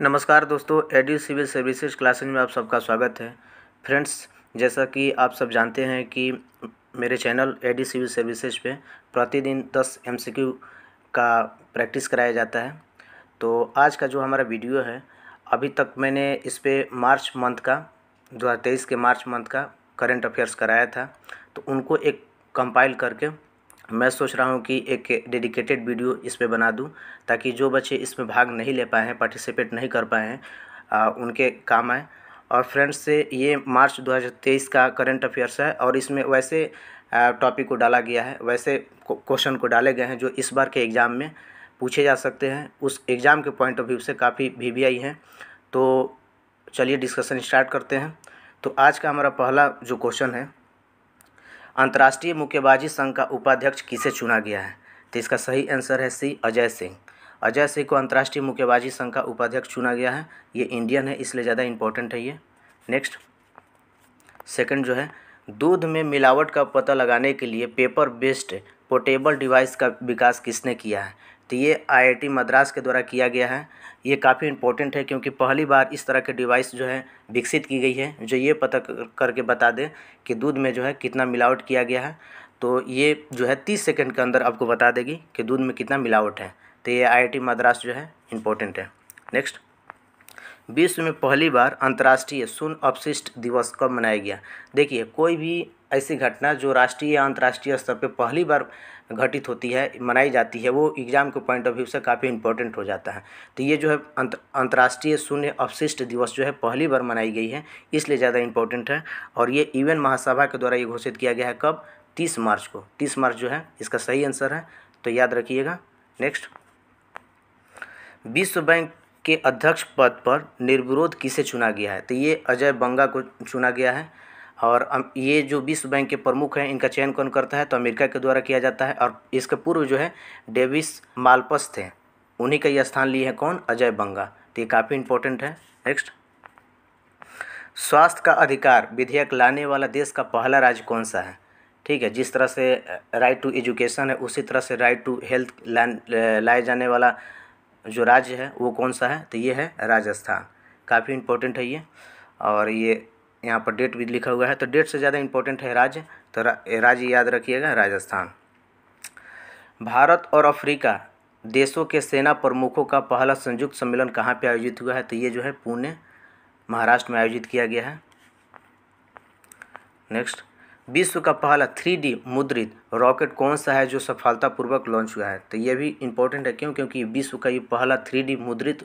नमस्कार दोस्तों AD civil services classes में आप सबका स्वागत है फ्रेंड्स जैसा कि आप सब जानते हैं कि मेरे चैनल एडी सिविल सर्विसेज पे प्रतिदिन 10 एमसीक्यू का प्रैक्टिस कराया जाता है तो आज का जो हमारा वीडियो है अभी तक मैंने इस पर मार्च मंथ का दो के मार्च मंथ का करेंट अफेयर्स कराया था तो उनको एक कंपाइल करके मैं सोच रहा हूँ कि एक डेडिकेटेड वीडियो इस पर बना दूँ ताकि जो बच्चे इसमें भाग नहीं ले पाए हैं पार्टिसिपेट नहीं कर पाए हैं उनके काम आए और फ्रेंड्स से ये मार्च 2023 का करंट अफेयर्स है और इसमें वैसे टॉपिक को डाला गया है वैसे क्वेश्चन को डाले गए हैं जो इस बार के एग्ज़ाम में पूछे जा सकते हैं उस एग्ज़ाम के पॉइंट ऑफ व्यू से काफ़ी वी वी आई हैं तो चलिए डिस्कशन स्टार्ट करते हैं तो आज का हमारा पहला जो क्वेश्चन है अंतर्राष्ट्रीय मुक्केबाजी संघ का उपाध्यक्ष किसे चुना गया है तो इसका सही आंसर है सी अजय सिंह अजय सिंह को अंतर्राष्ट्रीय मुक्केबाजी संघ का उपाध्यक्ष चुना गया है ये इंडियन है इसलिए ज़्यादा इंपॉर्टेंट है ये नेक्स्ट सेकंड जो है दूध में मिलावट का पता लगाने के लिए पेपर बेस्ड पोर्टेबल डिवाइस का विकास किसने किया है तो ये आईआईटी मद्रास के द्वारा किया गया है ये काफ़ी इम्पोर्टेंट है क्योंकि पहली बार इस तरह के डिवाइस जो है विकसित की गई है जो ये पता करके बता दे कि दूध में जो है कितना मिलावट किया गया है तो ये जो है तीस सेकेंड के अंदर आपको बता देगी कि दूध में कितना मिलावट है तो ये आई मद्रास जो है इम्पोर्टेंट है नेक्स्ट विश्व में पहली बार अंतर्राष्ट्रीय सुन अपशिष्ट दिवस कब मनाया गया देखिए कोई भी ऐसी घटना जो राष्ट्रीय या अंतर्राष्ट्रीय स्तर पर पहली बार घटित होती है मनाई जाती है वो एग्ज़ाम के पॉइंट ऑफ व्यू से काफ़ी इंपॉर्टेंट हो जाता है तो ये जो है अंत अंतर्राष्ट्रीय शून्य अवशिष्ट दिवस जो है पहली बार मनाई गई है इसलिए ज़्यादा इंपॉर्टेंट है और ये यूएन महासभा के द्वारा ये घोषित किया गया है कब तीस मार्च को तीस मार्च जो है इसका सही आंसर है तो याद रखिएगा नेक्स्ट विश्व बैंक के अध्यक्ष पद पर निर्विरोध किसे चुना गया है तो ये अजय बंगा को चुना गया है और ये जो विश्व बैंक के प्रमुख हैं इनका चयन कौन करता है तो अमेरिका के द्वारा किया जाता है और इसके पूर्व जो है डेविस मालपस थे उन्हीं का ये स्थान लिए हैं कौन अजय बंगा तो ये काफ़ी इंपॉर्टेंट है नेक्स्ट स्वास्थ्य का अधिकार विधेयक लाने वाला देश का पहला राज्य कौन सा है ठीक है जिस तरह से राइट टू एजुकेशन है उसी तरह से राइट टू हेल्थ लाए जाने वाला जो राज्य है वो कौन सा है तो ये है राजस्थान काफ़ी इम्पोर्टेंट है ये और ये यहाँ पर डेट भी लिखा हुआ है तो डेट से ज़्यादा इम्पोर्टेंट है राज्य तो रा, राज्य याद रखिएगा राजस्थान भारत और अफ्रीका देशों के सेना प्रमुखों का पहला संयुक्त सम्मेलन कहाँ पे आयोजित हुआ है तो ये जो है पुणे महाराष्ट्र में आयोजित किया गया है नेक्स्ट विश्व का पहला थ्री डी मुद्रित रॉकेट कौन सा है जो सफलतापूर्वक लॉन्च हुआ है तो ये भी इम्पोर्टेंट है क्यों क्योंकि विश्व का ये पहला थ्री डी मुद्रित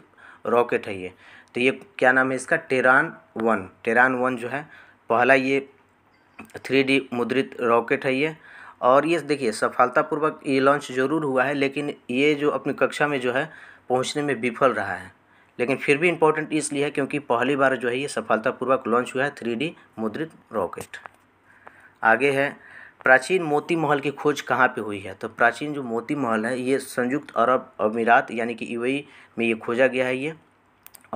रॉकेट है ये तो ये क्या नाम है इसका टेरान वन टेरान वन जो है पहला ये थ्री डी मुद्रित रॉकेट है ये और ये देखिए सफलतापूर्वक ये लॉन्च ज़रूर हुआ है लेकिन ये जो अपनी कक्षा में जो है पहुंचने में विफल रहा है लेकिन फिर भी इम्पोर्टेंट इसलिए है क्योंकि पहली बार जो है ये सफलतापूर्वक लॉन्च हुआ है थ्री मुद्रित रॉकेट आगे है प्राचीन मोती महल की खोज कहाँ पे हुई है तो प्राचीन जो मोती महल है ये संयुक्त अरब अमीरात यानी कि यूएई में ये खोजा गया है ये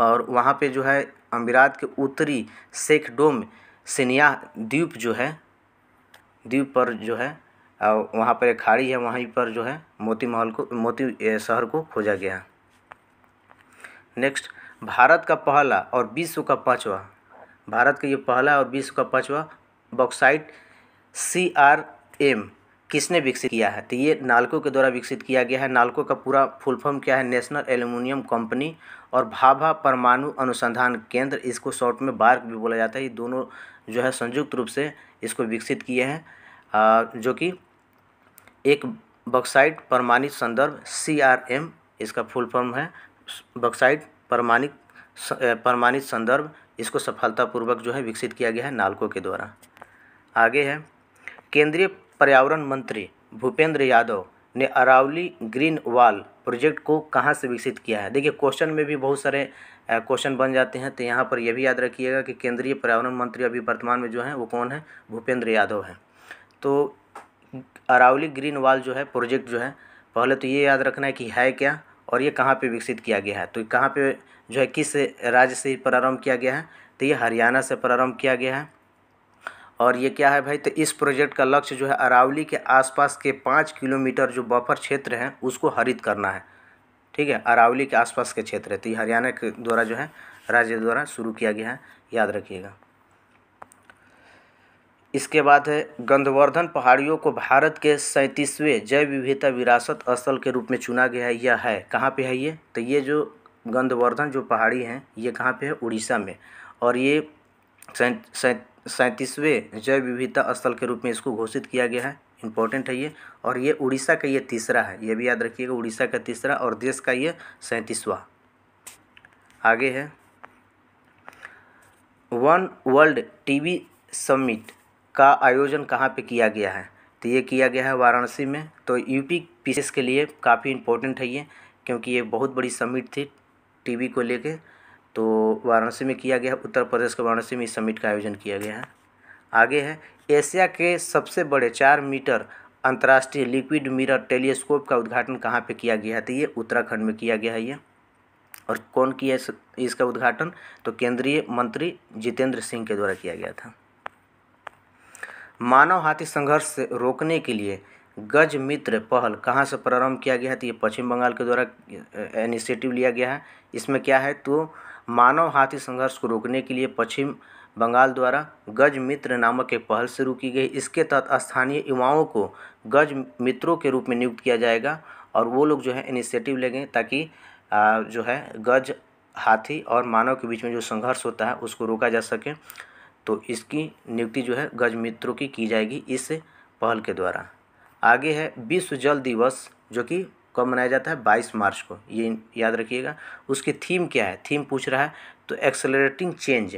और वहाँ पे जो है अमीरात के उत्तरी शेख डोम सिनिया द्वीप जो है द्वीप पर जो है वहाँ पर एक खाड़ी है वहीं पर जो है मोती महल को मोती शहर को खोजा गया नेक्स्ट भारत का पहला और विश्व का पाँचवा भारत का ये पहला और विश्व का पाँचवा बॉक्साइट सी आर एम किसने विकसित किया है तो ये नालको के द्वारा विकसित किया गया है नालको का पूरा फुल फॉर्म क्या है नेशनल एल्यूमिनियम कंपनी और भाभा परमाणु अनुसंधान केंद्र इसको शॉर्ट में बार्क भी बोला जाता है ये दोनों जो है संयुक्त रूप से इसको विकसित किए हैं जो कि एक बक्साइट प्रमाणित संदर्भ सी आर एम इसका फुल फॉर्म है बक्साइट प्रमाणित प्रमाणित संदर्भ इसको सफलतापूर्वक जो है विकसित किया गया है नालको के द्वारा आगे है केंद्रीय पर्यावरण मंत्री भूपेंद्र यादव ने अरावली ग्रीन वाल प्रोजेक्ट को कहाँ से विकसित किया है देखिए क्वेश्चन में भी बहुत सारे क्वेश्चन बन जाते हैं तो यहाँ पर यह भी याद रखिएगा कि केंद्रीय पर्यावरण मंत्री अभी वर्तमान में जो है वो कौन है भूपेंद्र यादव हैं तो अरावली ग्रीन वाल जो है प्रोजेक्ट जो है पहले तो ये याद रखना है कि है क्या और ये कहाँ पे विकसित किया गया है तो कहाँ पे जो है किस राज्य से प्रारंभ किया गया है तो ये हरियाणा से प्रारंभ किया गया है और ये क्या है भाई तो इस प्रोजेक्ट का लक्ष्य जो है अरावली के आसपास के पाँच किलोमीटर जो बफर क्षेत्र हैं उसको हरित करना है ठीक है अरावली के आसपास के क्षेत्र है तो ये हरियाणा के द्वारा जो है राज्य द्वारा शुरू किया गया है याद रखिएगा इसके बाद है गंधवर्धन पहाड़ियों को भारत के सैंतीसवें जैव विविधता विरासत स्थल के रूप में चुना गया है यह है कहाँ पे है ये तो ये जो गंधवर्धन जो पहाड़ी हैं ये कहाँ पे है उड़ीसा में और ये सैंत सैंतीसवें जैव विविधता स्थल के रूप में इसको घोषित किया गया है इम्पोर्टेंट है ये और ये उड़ीसा का ये तीसरा है ये भी याद रखिएगा उड़ीसा का तीसरा और देश का ये सैंतीसवा आगे है वन वर्ल्ड टीवी समिट का आयोजन कहाँ पे किया गया है तो ये किया गया है वाराणसी में तो यूपी पीसेस के लिए काफ़ी इम्पोर्टेंट है ये क्योंकि ये बहुत बड़ी समिट थी टीवी को लेके तो वाराणसी में किया गया है उत्तर प्रदेश के वाराणसी में इस समिट का आयोजन किया गया है आगे है एशिया के सबसे बड़े चार मीटर अंतर्राष्ट्रीय लिक्विड मिरर टेलीस्कोप का उद्घाटन कहाँ पे किया गया है तो ये उत्तराखंड में किया गया है ये और कौन किया है इसका उद्घाटन तो केंद्रीय मंत्री जितेंद्र सिंह के द्वारा किया गया था मानव हाथी संघर्ष से रोकने के लिए गज मित्र पहल कहाँ से प्रारंभ किया गया है तो ये पश्चिम बंगाल के द्वारा इनिशिएटिव लिया गया है इसमें क्या है तो मानव हाथी संघर्ष को रोकने के लिए पश्चिम बंगाल द्वारा गज मित्र नामक एक पहल शुरू की गई इसके तहत स्थानीय युवाओं को गज मित्रों के रूप में नियुक्त किया जाएगा और वो लोग जो है इनिशिएटिव लेंगे ताकि जो है गज हाथी और मानव के बीच में जो संघर्ष होता है उसको रोका जा सके तो इसकी नियुक्ति जो है गज मित्रों की की जाएगी इस पहल के द्वारा आगे है विश्व जल दिवस जो कि कब मनाया जाता है बाईस मार्च को ये याद रखिएगा उसकी थीम क्या है थीम पूछ रहा है तो एक्सेलरेटिंग चेंज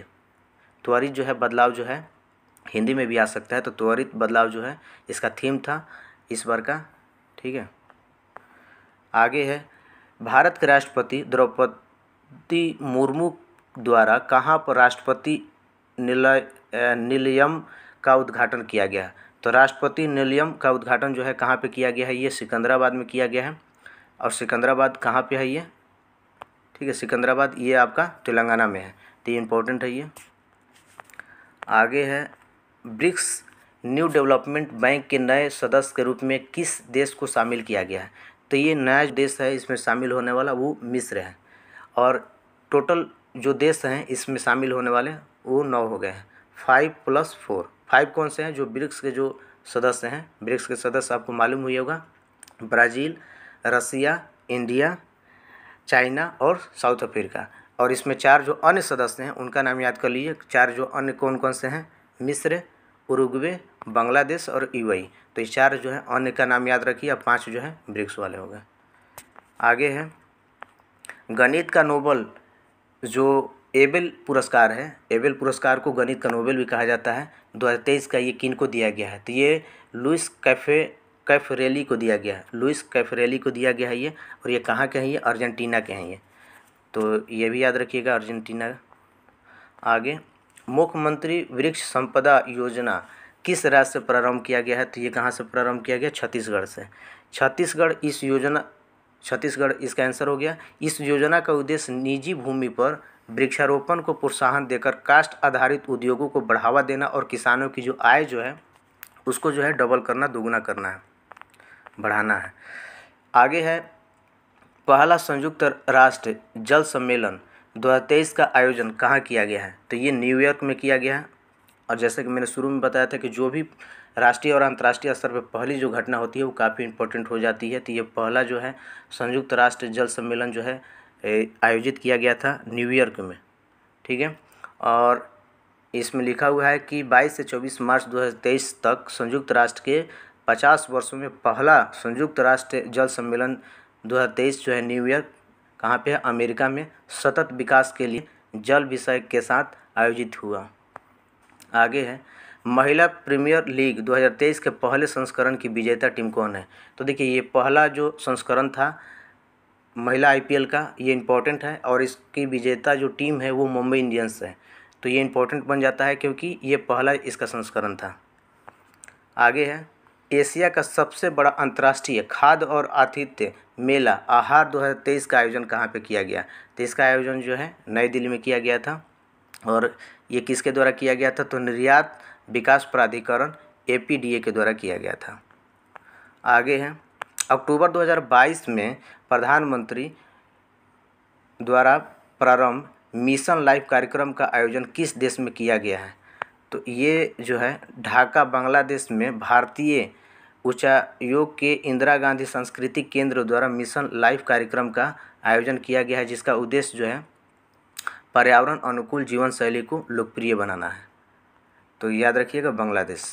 त्वरित जो है बदलाव जो है हिंदी में भी आ सकता है तो त्वरित बदलाव जो है इसका थीम था इस बार का ठीक है आगे है भारत के राष्ट्रपति द्रौपदी मुर्मू द्वारा कहाँ पर राष्ट्रपति निलय निलयम का उद्घाटन किया गया तो राष्ट्रपति निलियम का उद्घाटन जो है कहाँ पे किया गया है ये सिकंदराबाद में किया गया है और सिकंदराबाद कहाँ पे है ये ठीक है सिकंदराबाद ये आपका तेलंगाना में है तो ये इम्पोर्टेंट है ये आगे है ब्रिक्स न्यू डेवलपमेंट बैंक के नए सदस्य के रूप में किस देश को शामिल किया गया है तो ये नया देश है इसमें शामिल होने वाला वो मिस्र है और टोटल जो देश हैं इसमें शामिल होने वाले वो नौ हो गए हैं फाइव प्लस फोर फाइव कौन से हैं जो ब्रिक्स के जो सदस्य हैं ब्रिक्स के सदस्य आपको मालूम हुई होगा ब्राज़ील रसिया इंडिया चाइना और साउथ अफ्रीका और इसमें चार जो अन्य सदस्य हैं उनका नाम याद कर लीजिए चार जो अन्य कौन कौन से हैं मिस्र उरुग्वे बांग्लादेश और यूएई तो ये चार जो है अन्य का नाम याद रखिए अब पाँच जो है ब्रिक्स वाले हो गए आगे है गणित का नोबल जो एबेल पुरस्कार है एबेल पुरस्कार को गणित का नोबेल भी कहा जाता है 2023 का ये किन को दिया गया है तो ये लुइस कैफे कैफरेली को दिया गया है लुइस कैफरेली को दिया गया है ये और ये कहाँ के हैं ये अर्जेंटीना के हैं ये तो ये भी याद रखिएगा अर्जेंटीना आगे मुख्यमंत्री वृक्ष संपदा योजना किस राज्य से प्रारंभ किया गया है तो ये कहाँ से प्रारंभ किया गया छत्तीसगढ़ से छत्तीसगढ़ इस योजना छत्तीसगढ़ इसका आंसर हो गया इस योजना का उद्देश्य निजी भूमि पर वृक्षारोपण को प्रोत्साहन देकर कास्ट आधारित उद्योगों को बढ़ावा देना और किसानों की जो आय जो है उसको जो है डबल करना दोगुना करना है बढ़ाना है आगे है पहला संयुक्त राष्ट्र जल सम्मेलन 2023 का आयोजन कहाँ किया गया है तो ये न्यूयॉर्क में किया गया है और जैसे कि मैंने शुरू में बताया था कि जो भी राष्ट्रीय और अंतर्राष्ट्रीय स्तर पर पहली जो घटना होती है वो काफ़ी इंपॉर्टेंट हो जाती है तो ये पहला जो है संयुक्त राष्ट्र जल सम्मेलन जो है आयोजित किया गया था न्यूयॉर्क में ठीक है और इसमें लिखा हुआ है कि 22 से 24 मार्च 2023 तक संयुक्त राष्ट्र के 50 वर्षों में पहला संयुक्त राष्ट्र जल सम्मेलन 2023 जो है न्यूयॉर्क कहाँ पे है अमेरिका में सतत विकास के लिए जल विषय के साथ आयोजित हुआ आगे है महिला प्रीमियर लीग 2023 के पहले संस्करण की विजेता टीम कौन है तो देखिए ये पहला जो संस्करण था महिला आई का ये इम्पोर्टेंट है और इसकी विजेता जो टीम है वो मुंबई इंडियंस है तो ये इम्पोर्टेंट बन जाता है क्योंकि ये पहला इसका संस्करण था आगे है एशिया का सबसे बड़ा अंतर्राष्ट्रीय खाद्य और आतिथ्य मेला आहार 2023 का आयोजन कहाँ पे किया गया तो इसका आयोजन जो है नई दिल्ली में किया गया था और ये किसके द्वारा किया गया था तो निर्यात विकास प्राधिकरण ए के द्वारा किया गया था आगे है अक्टूबर 2022 में प्रधानमंत्री द्वारा प्रारंभ मिशन लाइफ कार्यक्रम का आयोजन किस देश में किया गया है तो ये जो है ढाका बांग्लादेश में भारतीय उच्चायोग के इंदिरा गांधी संस्कृति केंद्र द्वारा मिशन लाइफ कार्यक्रम का आयोजन किया गया है जिसका उद्देश्य जो है पर्यावरण अनुकूल जीवन शैली को लोकप्रिय बनाना है तो याद रखिएगा बांग्लादेश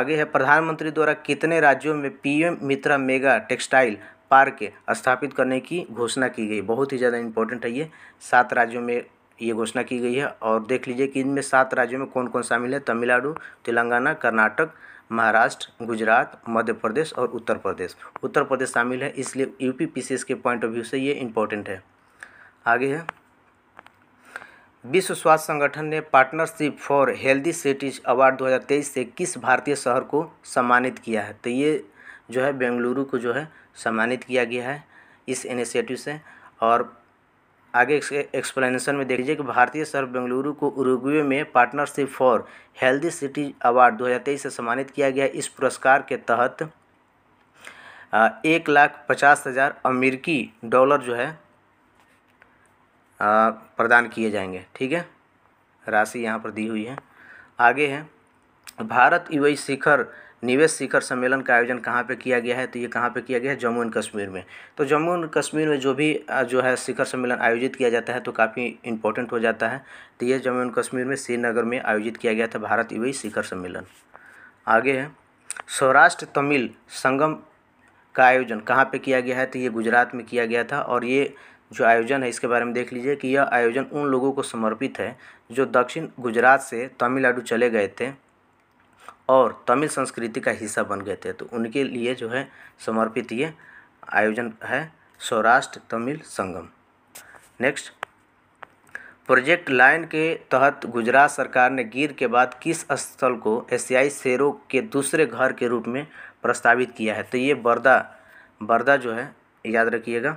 आगे है प्रधानमंत्री द्वारा कितने राज्यों में PM MITRA mega textile park स्थापित करने की घोषणा की गई बहुत ही ज़्यादा इम्पोर्टेंट है ये सात राज्यों में ये घोषणा की गई है और देख लीजिए कि इनमें सात राज्यों में कौन कौन शामिल है तमिलनाडु तेलंगाना कर्नाटक महाराष्ट्र गुजरात मध्य प्रदेश और उत्तर प्रदेश उत्तर प्रदेश शामिल है इसलिए U P P C S के पॉइंट ऑफ व्यू से ये इम्पोर्टेंट है आगे है विश्व स्वास्थ्य संगठन ने partnership for healthy cities award 2023 से किस भारतीय शहर को सम्मानित किया है तो ये जो है बेंगलुरु को जो है सम्मानित किया गया है इस इनिशिएटिव से और आगे एक्सप्लेनेशन में देख लीजिए कि भारतीय सर बेंगलुरु को उरुग्वे में partnership for healthy city award 2023 से सम्मानित किया गया इस पुरस्कार के तहत एक लाख पचास हज़ार अमेरिकी डॉलर जो है प्रदान किए जाएंगे ठीक है राशि यहाँ पर दी हुई है आगे है भारत यू शिखर निवेश शिखर सम्मेलन का आयोजन कहाँ पे किया गया है तो ये कहाँ पे किया गया है जम्मू एंड कश्मीर में तो जम्मू एंड कश्मीर में जो भी जो है शिखर सम्मेलन आयोजित किया जाता है तो काफ़ी इंपॉर्टेंट हो जाता है तो ये जम्मू एंड कश्मीर में श्रीनगर में आयोजित किया गया था भारत यू शिखर सम्मेलन आगे है सौराष्ट्र तमिल संगम का आयोजन कहाँ पर किया गया है तो ये गुजरात में किया गया था और ये जो आयोजन है इसके बारे में देख लीजिए कि यह आयोजन उन लोगों को समर्पित है जो दक्षिण गुजरात से तमिलनाडु चले गए थे और तमिल संस्कृति का हिस्सा बन गए थे तो उनके लिए जो है समर्पित ये आयोजन है Saurashtra Tamil Sangam next project line के तहत गुजरात सरकार ने गिर के बाद किस स्थल को एशियाई शेरों के दूसरे घर के रूप में प्रस्तावित किया है तो ये बर्दा बर्दा जो है याद रखिएगा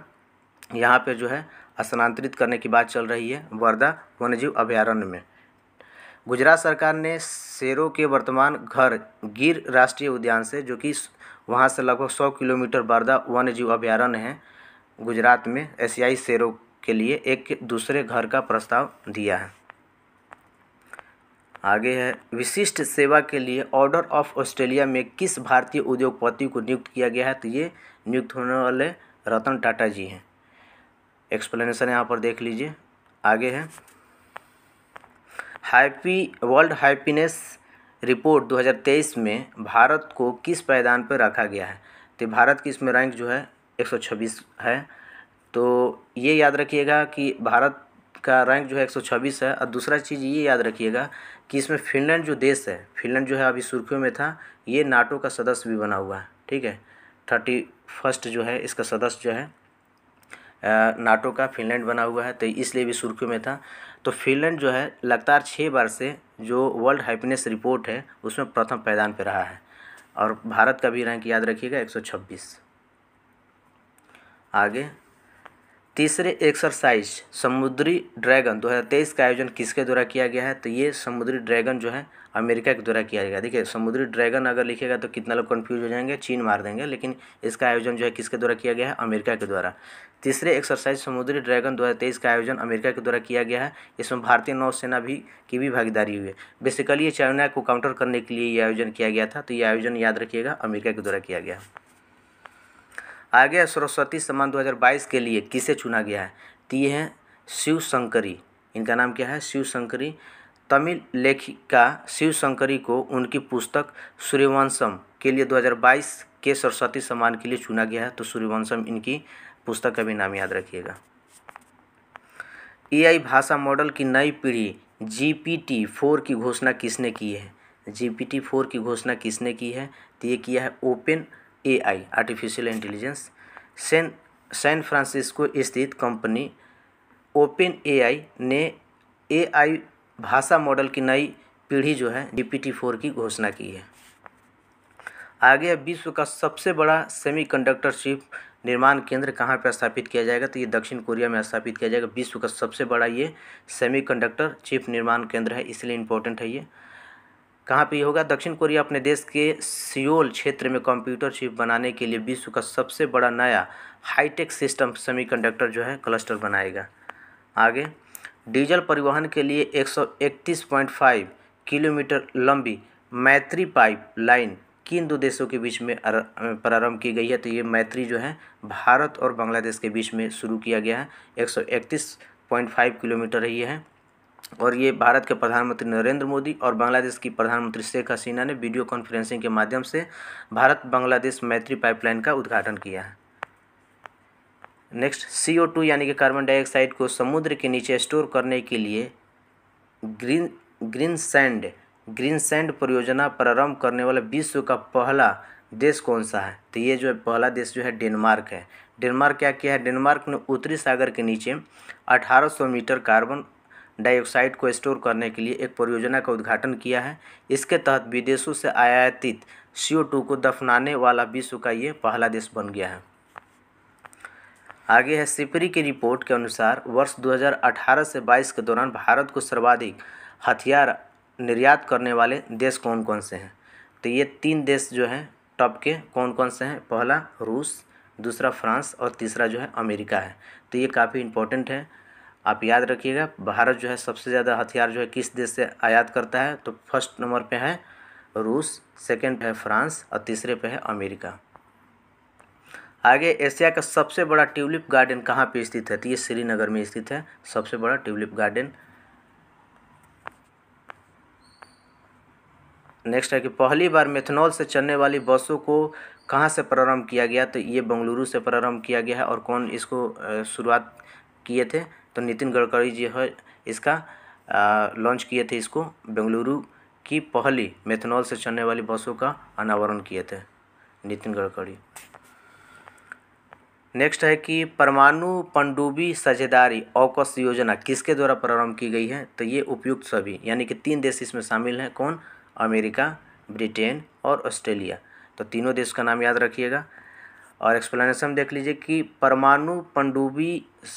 यहाँ पे जो है स्थानांतरित करने की बात चल रही है वर्धा वन्यजीव अभ्यारण्य में गुजरात सरकार ने शेरों के वर्तमान घर गिर राष्ट्रीय उद्यान से जो कि वहाँ से लगभग सौ किलोमीटर बर्दा जीव अभ्यारण्य है गुजरात में एशियाई शेरों के लिए एक दूसरे घर का प्रस्ताव दिया है आगे है विशिष्ट सेवा के लिए ऑर्डर ऑफ ऑस्ट्रेलिया में किस भारतीय उद्योगपति को नियुक्त किया गया है तो ये नियुक्त होने वाले रतन टाटा जी हैं एक्सप्लेनेशन यहाँ पर देख लीजिए आगे है हैप्पी वर्ल्ड हैप्पीनेस रिपोर्ट 2023 में भारत को किस पायदान पर रखा गया है तो भारत की इसमें रैंक जो है 126 है तो ये याद रखिएगा कि भारत का रैंक जो है 126 है और दूसरा चीज़ ये याद रखिएगा कि इसमें फिनलैंड जो देश है फिनलैंड जो है अभी सुर्खियों में था ये नाटो का सदस्य भी बना हुआ है ठीक है थर्टी फर्स्ट जो है इसका सदस्य जो है नाटो का फिनलैंड बना हुआ है तो इसलिए भी सुर्खियों में था तो फिनलैंड जो है लगातार छः बार से जो वर्ल्ड हैप्पीनेस रिपोर्ट है उसमें प्रथम पैदान पर रहा है और भारत का भी रैंक याद रखिएगा एक सौ छब्बीस आगे तीसरे एक्सरसाइज समुद्री ड्रैगन 2023 का आयोजन किसके द्वारा किया गया है तो ये समुद्री ड्रैगन जो है अमेरिका के द्वारा किया गया देखिए समुद्री ड्रैगन अगर लिखेगा तो कितना लोग कन्फ्यूज हो जाएंगे चीन मार देंगे लेकिन इसका आयोजन जो है किसके द्वारा किया गया है अमेरिका के द्वारा तीसरे एक्सरसाइज समुद्री ड्रैगन 2023 का आयोजन अमेरिका के द्वारा किया गया है इसमें भारतीय नौसेना भी की भी भागीदारी हुई है बेसिकली ये चाइना को काउंटर करने के लिए ये आयोजन किया गया था तो ये आयोजन याद रखिएगा अमेरिका के द्वारा किया गया आगे सरस्वती सम्मान 2022 के लिए किसे चुना गया है तो ये हैं शिव शंकरी इनका नाम क्या है शिव शंकरी तमिल लेखिका शिव शंकरी को उनकी पुस्तक सूर्यवंशम के लिए 2022 के सरस्वती सम्मान के लिए चुना गया है तो सूर्यवंशम इनकी पुस्तक का भी नाम याद रखिएगा एआई भाषा मॉडल की नई पीढ़ी जीपीटी फोर की घोषणा किसने की है जीपीटी फोर की घोषणा किसने की है तो ये किया है Open AI artificial intelligence San San Francisco स्थित कंपनी ओपन एआई ने एआई भाषा मॉडल की नई पीढ़ी जो है टी फोर की घोषणा की है आगे अब विश्व का सबसे बड़ा सेमीकंडक्टर चिप निर्माण केंद्र कहाँ पर स्थापित किया जाएगा तो ये दक्षिण कोरिया में स्थापित किया जाएगा विश्व का सबसे बड़ा ये सेमीकंडक्टर चिप निर्माण केंद्र है इसलिए इम्पोर्टेंट है ये कहाँ पे ये होगा दक्षिण कोरिया अपने देश के सियोल क्षेत्र में कंप्यूटर चिप बनाने के लिए विश्व का सबसे बड़ा नया हाईटेक सिस्टम सेमीकंडक्टर जो है क्लस्टर बनाएगा आगे डीजल परिवहन के लिए 131.5 किलोमीटर लंबी मैत्री पाइप लाइन किन दो देशों के बीच में प्रारंभ की गई है तो ये मैत्री जो है भारत और बांग्लादेश के बीच में शुरू किया गया है फाइव किलोमीटर ही है और ये भारत के प्रधानमंत्री नरेंद्र मोदी और बांग्लादेश की प्रधानमंत्री शेख हसीना ने वीडियो कॉन्फ्रेंसिंग के माध्यम से भारत बांग्लादेश मैत्री पाइपलाइन का उद्घाटन किया है नेक्स्ट सी ओ टू यानी कि कार्बन डाइऑक्साइड को समुद्र के नीचे स्टोर करने के लिए green green sand green sand परियोजना प्रारंभ करने वाला विश्व का पहला देश कौन सा है तो ये जो है पहला देश जो है डेनमार्क है डेनमार्क क्या किया है डेनमार्क ने उत्तरी सागर के नीचे 1800 मीटर कार्बन डाइऑक्साइड को स्टोर करने के लिए एक परियोजना का उद्घाटन किया है इसके तहत विदेशों से आयातित सी को दफनाने वाला विश्व का ये पहला देश बन गया है आगे है सिपरी की रिपोर्ट के अनुसार वर्ष 2018 से 22 के दौरान भारत को सर्वाधिक हथियार निर्यात करने वाले देश कौन कौन से हैं तो ये तीन देश जो हैं टॉप के कौन कौन से हैं पहला रूस दूसरा फ्रांस और तीसरा जो है अमेरिका है तो ये काफ़ी इंपॉर्टेंट है आप याद रखिएगा भारत जो है सबसे ज़्यादा हथियार जो है किस देश से आयात करता है तो फर्स्ट नंबर पे है रूस सेकंड पे है फ्रांस और तीसरे पे है अमेरिका आगे एशिया का सबसे बड़ा ट्यूलिप गार्डन कहाँ पे स्थित है तो ये श्रीनगर में स्थित है सबसे बड़ा ट्यूलिप गार्डन नेक्स्ट है कि पहली बार मेथनॉल से चलने वाली बसों को कहाँ से प्रारंभ किया गया तो ये बंगलुरु से प्रारंभ किया गया है और कौन इसको शुरुआत किए थे तो नितिन गडकरी जी है इसका लॉन्च किए थे इसको बेंगलुरु की पहली मेथनॉल से चलने वाली बसों का अनावरण किए थे नितिन गडकरी नेक्स्ट है कि परमाणु पनडुब्बी साझेदारी औकस योजना किसके द्वारा प्रारंभ की गई है तो ये उपयुक्त सभी यानी कि तीन देश इसमें शामिल हैं कौन अमेरिका ब्रिटेन और ऑस्ट्रेलिया तो तीनों देश का नाम याद रखिएगा और एक्सप्लेनेशन देख लीजिए कि परमाणु पनडुब्बी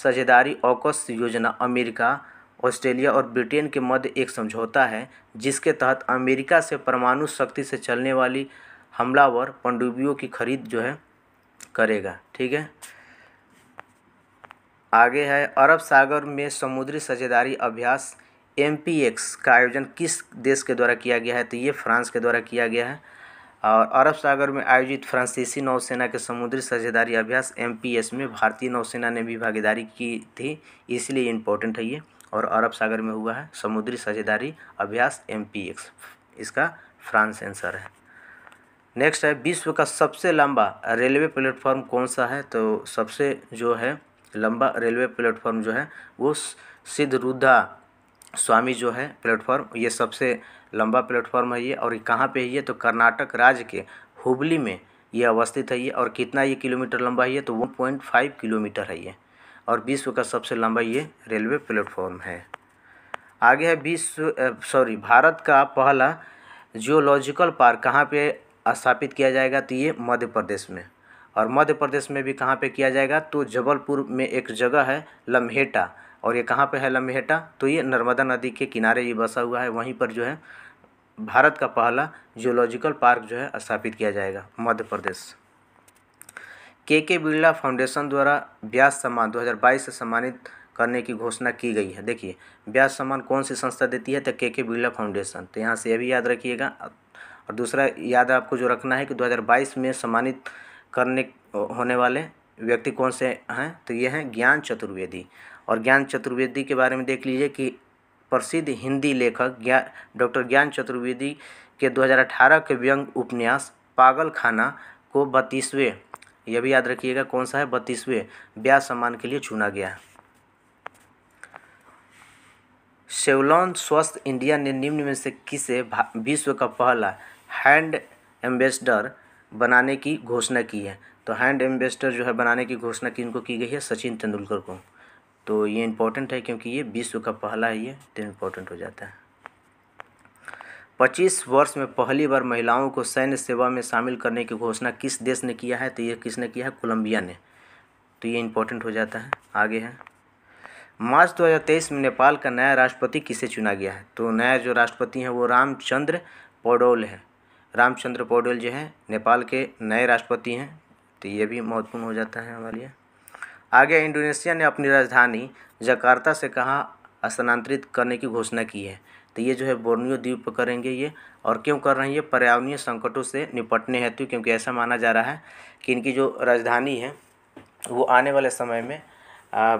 साझेदारी ऑकस योजना अमेरिका ऑस्ट्रेलिया और ब्रिटेन के मध्य एक समझौता है जिसके तहत अमेरिका से परमाणु शक्ति से चलने वाली हमलावर पनडुब्बियों की खरीद जो है करेगा ठीक है आगे है अरब सागर में समुद्री साझेदारी अभ्यास एम का आयोजन किस देश के द्वारा किया गया है तो ये फ्रांस के द्वारा किया गया है और अरब सागर में आयोजित फ्रांसीसी नौसेना के समुद्री साझेदारी अभ्यास एम में भारतीय नौसेना ने भी भागीदारी की थी इसलिए इम्पोर्टेंट है ये और अरब सागर में हुआ है समुद्री साझेदारी अभ्यास एम इसका फ्रांस आंसर है नेक्स्ट है विश्व का सबसे लंबा रेलवे प्लेटफॉर्म कौन सा है तो सबसे जो है लंबा रेलवे प्लेटफॉर्म जो है वो सिद्धरुद्धा स्वामी जो है प्लेटफॉर्म ये सबसे लंबा प्लेटफॉर्म है ये और ये कहाँ पे है ये तो कर्नाटक राज्य के हुबली में ये अवस्थित है ये और कितना ये किलोमीटर लंबा है ये तो वन पॉइंट फाइव किलोमीटर है ये और विश्व का सबसे लंबा ये रेलवे प्लेटफॉर्म है आगे है विश्व सॉरी भारत का पहला जियोलॉजिकल पार्क कहाँ पर स्थापित किया जाएगा तो ये मध्य प्रदेश में और मध्य प्रदेश में भी कहाँ पे किया जाएगा तो जबलपुर में एक जगह है लम्हेटा और ये कहाँ पे है लम्हेटा तो ये नर्मदा नदी के किनारे ये बसा हुआ है वहीं पर जो है भारत का पहला जियोलॉजिकल पार्क जो है स्थापित किया जाएगा मध्य प्रदेश के के बिरला फाउंडेशन द्वारा ब्यास सम्मान 2022 से सम्मानित करने की घोषणा की गई है देखिए ब्यास सम्मान कौन सी संस्था देती है तो के के बिरला फाउंडेशन तो यहाँ से यह भी याद रखिएगा और दूसरा याद आपको जो रखना है कि 2022 में सम्मानित करने होने वाले व्यक्ति कौन से हैं तो ये हैं ज्ञान चतुर्वेदी और ज्ञान चतुर्वेदी के बारे में देख लीजिए कि प्रसिद्ध हिंदी लेखक ज्ञा डॉक्टर ज्ञान चतुर्वेदी के 2018 के व्यंग उपन्यास पागल खाना को बत्तीसवें यह भी याद रखिएगा कौन सा है बत्तीसवें ब्याह सम्मान के लिए चुना गया है स्वस्थ इंडिया ने निम्न में से किसे विश्व का पहला हैंड एम्बेसडर बनाने की घोषणा की है तो हैंड एम्बेसडर जो है बनाने की घोषणा किनको की गई है सचिन तेंदुलकर को तो ये इम्पोर्टेंट है क्योंकि ये विश्व का पहला ही है तो इम्पोर्टेंट हो जाता है पच्चीस वर्ष में पहली बार महिलाओं को सैन्य सेवा में शामिल करने की घोषणा किस देश ने किया है तो ये किसने किया है कोलंबिया ने तो ये इम्पोर्टेंट हो जाता है आगे है मार्च 2023 में नेपाल का नया राष्ट्रपति किसे चुना गया है तो नया जो राष्ट्रपति हैं वो रामचंद्र पौडोल है रामचंद्र पौडोल जो है नेपाल के नए राष्ट्रपति हैं तो ये भी महत्वपूर्ण हो जाता है हमारे लिए आगे इंडोनेशिया ने अपनी राजधानी जकार्ता से कहाँ स्थानांतरित करने की घोषणा की है तो ये जो है बोर्नियो द्वीप पर करेंगे ये और क्यों कर रहे हैं ये पर्यावरणीय संकटों से निपटने हेतु क्योंकि ऐसा माना जा रहा है कि इनकी जो राजधानी है वो आने वाले समय में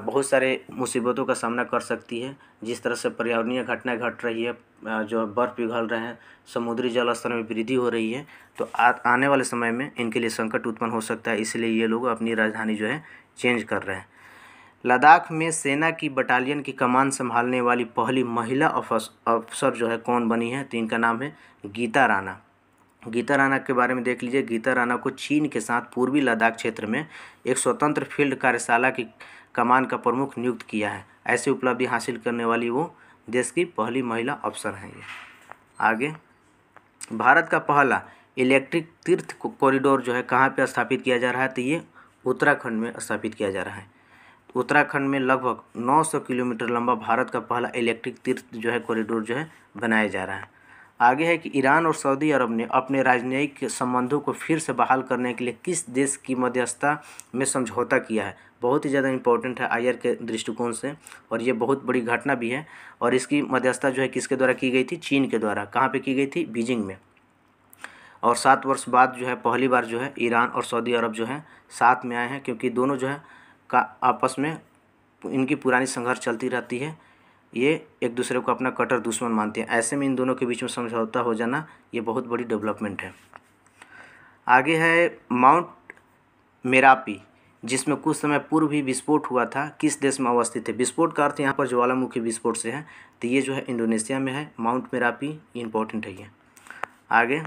बहुत सारे मुसीबतों का सामना कर सकती है जिस तरह से पर्यावरणीय घटनाएं घट रही है जो बर्फ़ पिघल रहे हैं समुद्री जल स्तर में वृद्धि हो रही है तो आ, आने वाले समय में इनके लिए संकट उत्पन्न हो सकता है इसलिए ये लोग अपनी राजधानी जो है चेंज कर रहे हैं लद्दाख में सेना की बटालियन की कमान संभालने वाली पहली महिला अफसर जो है कौन बनी है तो इनका नाम है गीता राना गीता राना के बारे में देख लीजिए गीता राना को चीन के साथ पूर्वी लद्दाख क्षेत्र में एक स्वतंत्र फील्ड कार्यशाला की कमान का प्रमुख नियुक्त किया है ऐसी उपलब्धि हासिल करने वाली वो देश की पहली महिला अफसर हैं ये आगे भारत का पहला इलेक्ट्रिक तीर्थ कॉरिडोर जो है कहाँ पर स्थापित किया जा रहा है तो ये उत्तराखंड में स्थापित किया जा रहा है उत्तराखंड में लगभग 900 किलोमीटर लंबा भारत का पहला इलेक्ट्रिक तीर्थ जो है कॉरिडोर जो है बनाया जा रहा है आगे है कि ईरान और सऊदी अरब ने अपने राजनयिक संबंधों को फिर से बहाल करने के लिए किस देश की मध्यस्थता में समझौता किया है बहुत ही ज़्यादा इंपॉर्टेंट है आयर के दृष्टिकोण से और ये बहुत बड़ी घटना भी है और इसकी मध्यस्थता जो है किसके द्वारा की गई थी चीन के द्वारा कहाँ पर की गई थी बीजिंग में और सात वर्ष बाद जो है पहली बार जो है ईरान और सऊदी अरब जो है साथ में आए हैं क्योंकि दोनों जो है का आपस में इनकी पुरानी संघर्ष चलती रहती है ये एक दूसरे को अपना कटर दुश्मन मानते हैं ऐसे में इन दोनों के बीच में समझौता हो जाना ये बहुत बड़ी डेवलपमेंट है आगे है माउंट मेरापी जिसमें कुछ समय पूर्व भी विस्फोट हुआ था किस देश में अवस्थित है विस्फोट का अर्थ यहाँ पर ज्वालामुखी विस्फोट से है तो ये जो है इंडोनेशिया में है माउंट मेरापी इम्पोर्टेंट है ये आगे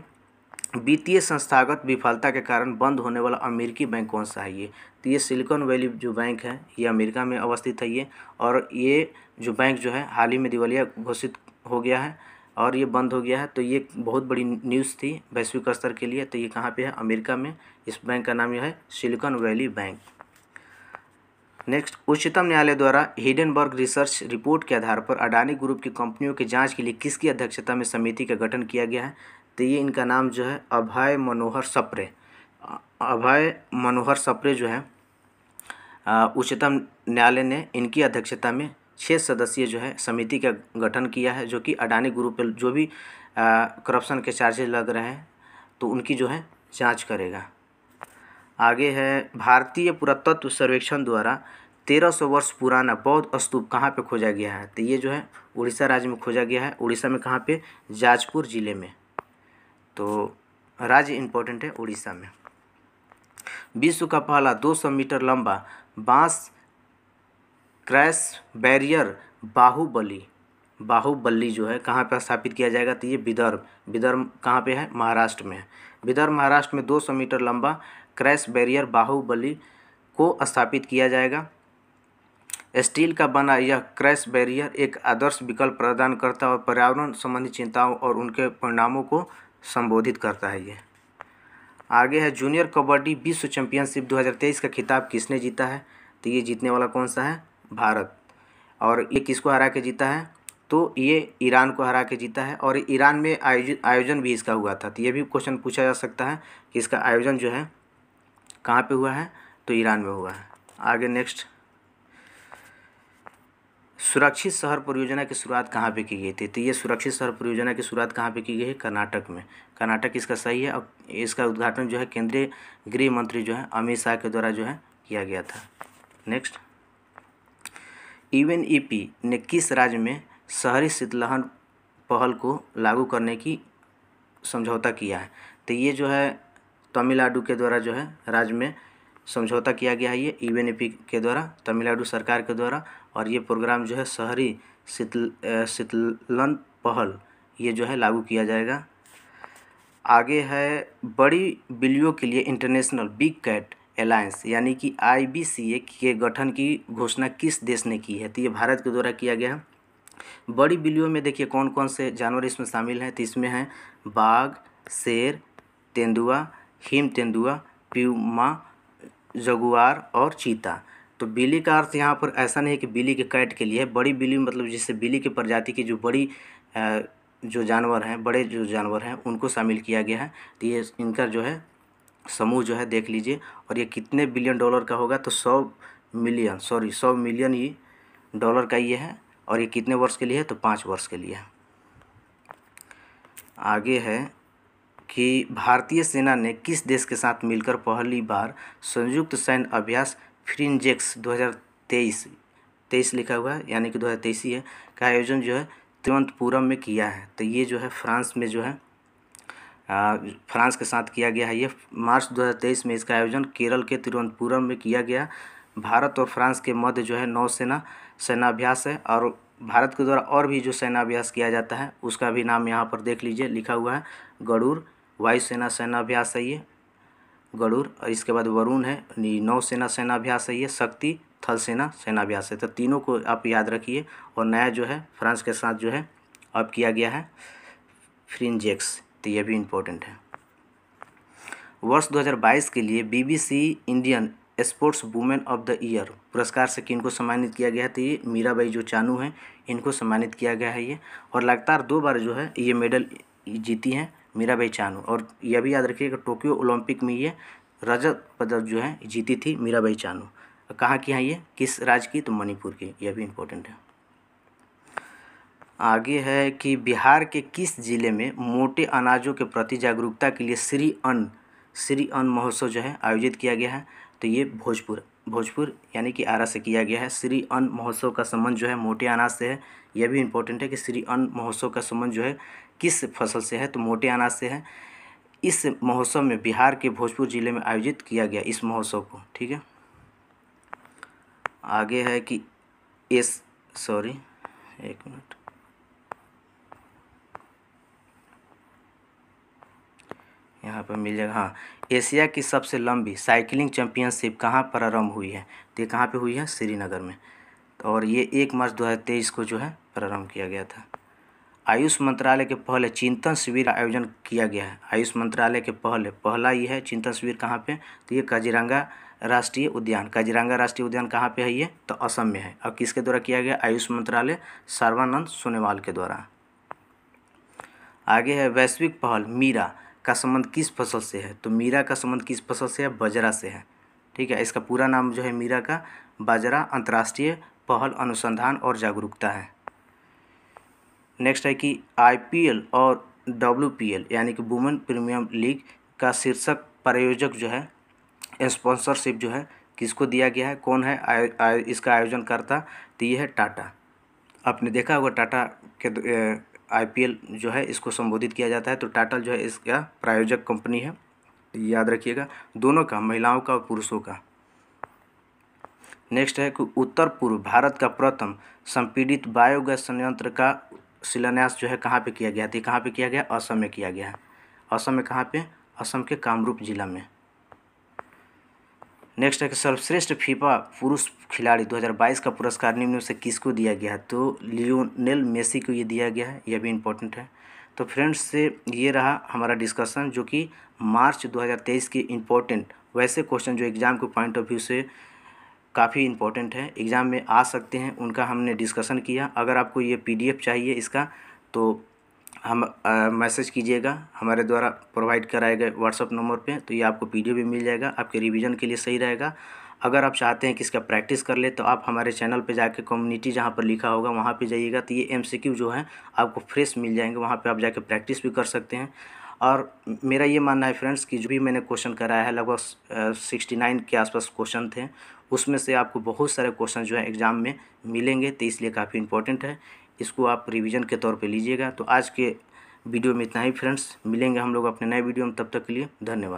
वित्तीय संस्थागत विफलता के कारण बंद होने वाला अमेरिकी बैंक कौन सा है ये तो ये सिलिकॉन वैली जो बैंक है ये अमेरिका में अवस्थित है ये और ये जो बैंक जो है हाल ही में दिवालिया घोषित हो गया है और ये बंद हो गया है तो ये बहुत बड़ी न्यूज़ थी वैश्विक स्तर के लिए तो ये कहाँ पे है अमेरिका में इस बैंक का नाम यह है सिलिकॉन वैली बैंक नेक्स्ट उच्चतम न्यायालय द्वारा हिडनबर्ग रिसर्च रिपोर्ट के आधार पर अडानी ग्रुप की कंपनियों की जांच के लिए किसकी अध्यक्षता में समिति का गठन किया गया है तो ये इनका नाम जो है अभय मनोहर सप्रे अभय मनोहर सप्रे जो है उच्चतम न्यायालय ने इनकी अध्यक्षता में छः सदस्यीय जो है समिति का गठन किया है जो कि अडानी ग्रुप पर जो भी करप्शन के चार्जेज लग रहे हैं तो उनकी जो है जांच करेगा आगे है भारतीय पुरातत्व सर्वेक्षण द्वारा तेरह सौ वर्ष पुराना बौद्ध स्तूप कहाँ पे खोजा गया है तो ये जो है उड़ीसा राज्य में खोजा गया है उड़ीसा में कहाँ पे जाजपुर ज़िले में तो राज्य इम्पोर्टेंट है उड़ीसा में विश्व का पहला 200 मीटर लंबा बांस क्रैश बैरियर बाहुबली बाहुबली जो है कहाँ पर स्थापित किया जाएगा तो ये विदर्भ विदर्भ कहाँ पे है महाराष्ट्र में विदर्भ महाराष्ट्र में 200 मीटर लंबा क्रैश बैरियर बाहुबली को स्थापित किया जाएगा स्टील का बना यह क्रैश बैरियर एक आदर्श विकल्प प्रदान करता है और पर्यावरण संबंधी चिंताओं और उनके परिणामों को संबोधित करता है ये आगे है जूनियर कबड्डी विश्व चैंपियनशिप 2023 का खिताब किसने जीता है तो ये जीतने वाला कौन सा है भारत और ये किसको हरा के जीता है तो ये ईरान को हरा के जीता है और ईरान में आयोजित आयोजन भी इसका हुआ था तो ये भी क्वेश्चन पूछा जा सकता है कि इसका आयोजन जो है कहाँ पे हुआ है तो ईरान में हुआ है आगे नेक्स्ट सुरक्षित शहर परियोजना की शुरुआत कहाँ पे की गई थी तो ये सुरक्षित शहर परियोजना की शुरुआत कहाँ पे की गई है कर्नाटक में कर्नाटक इसका सही है और इसका उद्घाटन जो है केंद्रीय गृह मंत्री जो है अमित शाह के द्वारा जो है किया गया था नेक्स्ट यूएन e ने किस राज्य में शहरी शीतलहन पहल को लागू करने की समझौता किया है तो ये जो है तमिलनाडु के द्वारा जो है राज्य में समझौता किया गया है ये यूएन e के द्वारा तमिलनाडु सरकार के द्वारा और ये प्रोग्राम जो है शहरी शीतल शीतलन पहल ये जो है लागू किया जाएगा आगे है बड़ी बिलियों के लिए इंटरनेशनल बिग कैट अलायंस यानी कि आई के गठन की घोषणा किस देश ने की है तो ये भारत के द्वारा किया गया है बड़ी बिलियों में देखिए कौन कौन से जानवर इसमें शामिल हैं तो इसमें हैं बाघ शेर तेंदुआ हिम तेंदुआ प्यूमा जगुआर और चीता तो बिली का अर्थ यहाँ पर ऐसा नहीं है कि बिली के कैट के लिए है बड़ी बिली मतलब जिससे बिली की प्रजाति की जो बड़ी जो जानवर हैं बड़े जो जानवर हैं उनको शामिल किया गया है तो ये इनका जो है समूह जो है देख लीजिए और ये कितने बिलियन डॉलर का होगा तो सौ मिलियन सॉरी सौ मिलियन ही डॉलर का ये है और ये कितने वर्ष के लिए है तो पाँच वर्ष के लिए है आगे है कि भारतीय सेना ने किस देश के साथ मिलकर पहली बार संयुक्त सैन्य अभ्यास फ्रिंजेक्स दो हज़ार तेईस तेईस लिखा हुआ है यानी कि दो हज़ार तेईस ही है का आयोजन जो है तिरुवंतपुरम में किया है तो ये जो है फ्रांस में जो है आ, फ्रांस के साथ किया गया है ये मार्च 2023 में इसका आयोजन केरल के तिरुवंतपुरम में किया गया भारत और फ्रांस के मध्य जो है नौसेना सेनाभ्यास है और भारत के द्वारा और भी जो सेनाभ्यास किया जाता है उसका भी नाम यहाँ पर देख लीजिए लिखा हुआ है गरूर वायुसेना सेनाभ्यास है ये गरुर और इसके बाद वरुण है नौसेना सेनाभ्यास है ये शक्ति थल सेना सेनाभ्यास है तो तीनों को आप याद रखिए और नया जो है फ्रांस के साथ जो है अब किया गया है फ्रिंजेक्स तो ये भी इम्पोर्टेंट है वर्ष 2022 के लिए BBC Indian sports women of the year पुरस्कार से किन को सम्मानित किया गया है तो ये मीराबाई जो चानू हैं इनको सम्मानित किया गया है ये और लगातार दो बार जो है ये मेडल जीती हैं मीराबाई चानू और यह भी याद रखिएगा टोक्यो ओलंपिक में ये रजत पदक जो है जीती थी मीराबाई चानू कहाँ की है ये किस राज्य की तो मणिपुर की यह भी इम्पोर्टेंट है आगे है कि बिहार के किस जिले में मोटे अनाजों के प्रति जागरूकता के लिए श्री अन्न श्री अन्न महोत्सव जो है आयोजित किया गया है तो ये भोजपुर भोजपुर यानी कि आरा से किया गया है श्री अन्न महोत्सव का संबंध जो है मोटे अनाज से है यह भी इम्पोर्टेंट है कि श्री अन्न महोत्सव का संबंध जो है किस फसल से है तो मोटे अनाज से है इस महोत्सव में बिहार के भोजपुर ज़िले में आयोजित किया गया इस महोत्सव को ठीक है आगे है कि एस सॉरी एक मिनट यहाँ पर मिल जाएगा हाँ एशिया की सबसे लंबी साइकिलिंग चैंपियनशिप कहाँ प्रारंभ हुई है तो ये कहाँ पे हुई है श्रीनगर में और ये एक मार्च 2023 को जो है प्रारंभ किया गया था आयुष मंत्रालय के पहले चिंतन शिविर का आयोजन किया गया है आयुष मंत्रालय के पहले पहला ये है चिंतन शिविर कहाँ पे तो ये काजीरंगा राष्ट्रीय उद्यान काजीरंगा राष्ट्रीय उद्यान कहाँ पे है ये तो असम में है और किसके द्वारा किया गया आयुष मंत्रालय सर्वानंद सोनेवाल के द्वारा आगे है वैश्विक पहल मीरा का संबंध किस फसल से है तो मीरा का संबंध किस फसल से है बजरा से है ठीक है इसका पूरा नाम जो है मीरा का बाजरा अंतर्राष्ट्रीय पहल अनुसंधान और जागरूकता है नेक्स्ट है कि आईपीएल और डब्ल्यूपीएल यानी कि वुमेन प्रीमियम लीग का शीर्षक प्रायोजक जो है स्पॉन्सरशिप जो है किसको दिया गया है कौन है आय, आय, इसका आयोजन करता तो ये है टाटा आपने देखा होगा टाटा के आईपीएल जो है इसको संबोधित किया जाता है तो टाटा जो है इसका प्रायोजक कंपनी है तो याद रखिएगा दोनों का महिलाओं का और पुरुषों का नेक्स्ट है कि उत्तर पूर्व भारत का प्रथम संपीड़ित बायोगैस संयंत्र का शिलान्यास जो है कहाँ पे किया गया था तो कहाँ पे किया गया असम में किया गया है असम में कहाँ पे असम के कामरूप जिला में नेक्स्ट है कि सर्वश्रेष्ठ फीफा पुरुष खिलाड़ी 2022 का पुरस्कार निम्न से किसको दिया गया तो लियोनेल मेसी को ये दिया गया है यह भी इम्पोर्टेंट है तो फ्रेंड्स से ये रहा हमारा डिस्कशन जो कि मार्च 2023 के इम्पोर्टेंट वैसे क्वेश्चन जो एग्ज़ाम के पॉइंट ऑफ व्यू से काफ़ी इंपॉर्टेंट है एग्ज़ाम में आ सकते हैं उनका हमने डिस्कशन किया अगर आपको ये पीडीएफ चाहिए इसका तो हम मैसेज कीजिएगा हमारे द्वारा प्रोवाइड कराए गए व्हाट्सअप नंबर पे तो ये आपको पीडीएफ भी मिल जाएगा आपके रिवीजन के लिए सही रहेगा अगर आप चाहते हैं कि इसका प्रैक्टिस कर ले तो आप हमारे चैनल पे जाके कम्युनिटी जहाँ पर लिखा होगा वहाँ पे जाइएगा तो ये एम जो है आपको फ्रेश मिल जाएंगे वहाँ पर आप जाके प्रैक्टिस भी कर सकते हैं और मेरा ये मानना है फ्रेंड्स कि जो भी मैंने क्वेश्चन कराया है लगभग सिक्सटी नाइन के आसपास क्वेश्चन थे उसमें से आपको बहुत सारे क्वेश्चन जो है एग्ज़ाम में मिलेंगे तो इसलिए काफ़ी इंपॉर्टेंट है इसको आप रिविज़न के तौर पे लीजिएगा तो आज के वीडियो में इतना ही फ्रेंड्स मिलेंगे हम लोग अपने नए वीडियो में तब तक के लिए धन्यवाद